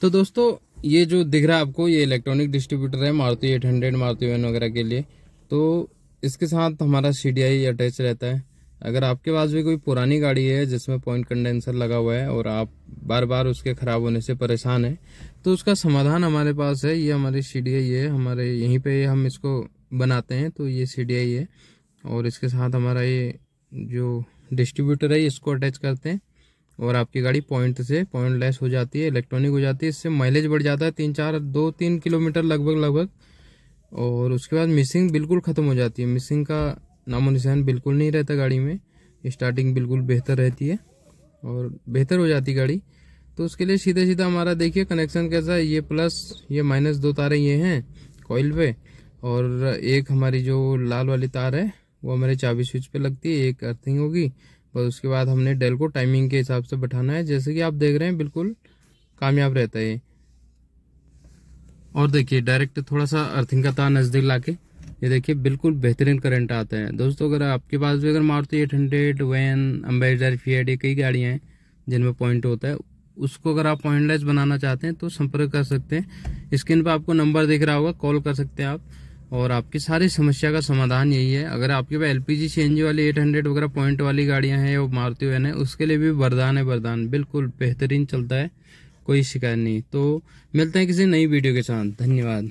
तो दोस्तों ये जो दिख रहा है आपको ये इलेक्ट्रॉनिक डिस्ट्रीब्यूटर है मारुति 800 मारुति वन वगैरह के लिए तो इसके साथ हमारा सी अटैच रहता है अगर आपके पास भी कोई पुरानी गाड़ी है जिसमें पॉइंट कंडेंसर लगा हुआ है और आप बार बार उसके ख़राब होने से परेशान हैं तो उसका समाधान हमारे पास है ये हमारी सी डी आई है हमारे यहीं पर हम इसको बनाते हैं तो ये सी डी आई है और इसके साथ हमारा ये जो डिस्ट्रीब्यूटर है इसको अटैच करते हैं और आपकी गाड़ी पॉइंट से पॉइंट लेस हो जाती है इलेक्ट्रॉनिक हो जाती है इससे माइलेज बढ़ जाता है तीन चार दो तीन किलोमीटर लगभग लगभग और उसके बाद मिसिंग बिल्कुल ख़त्म हो जाती है मिसिंग का नामो निशान बिल्कुल नहीं रहता गाड़ी में स्टार्टिंग बिल्कुल बेहतर रहती है और बेहतर हो जाती गाड़ी तो उसके लिए सीधे सीधा हमारा देखिए कनेक्शन कैसा है ये प्लस ये माइनस दो तारे ये हैं कॉइल पे और एक हमारी जो लाल वाली तार है वो हमारे चाबी स्विच पे लगती है एक अर्थिंग होगी बस उसके बाद हमने डेल को टाइमिंग के हिसाब से बैठाना है जैसे कि आप देख रहे हैं बिल्कुल कामयाब रहता है और देखिए डायरेक्ट थोड़ा सा अर्थिंग का तार नज़दीक ला के ये देखिए बिल्कुल बेहतरीन करंट आता है दोस्तों अगर आपके पास भी अगर Maruti eight hundred van Ambassador Fiat ये कई गाड़ियाँ हैं जिनमें पॉइंट होता है उसको अगर आप पॉइंटलेस बनाना चाहते हैं तो संपर्क कर सकते हैं स्क्रीन पर आपको नंबर दिख रहा होगा कॉल कर सकते हैं आप और आपकी सारी समस्या का समाधान यही है अगर आपके पास एल पी जी वाली 800 वगैरह पॉइंट वाली गाड़ियां हैं वो मारुति वैन है उसके लिए भी वरदान है वरदान बिल्कुल बेहतरीन चलता है कोई शिकायत नहीं तो मिलते हैं किसी नई वीडियो के साथ धन्यवाद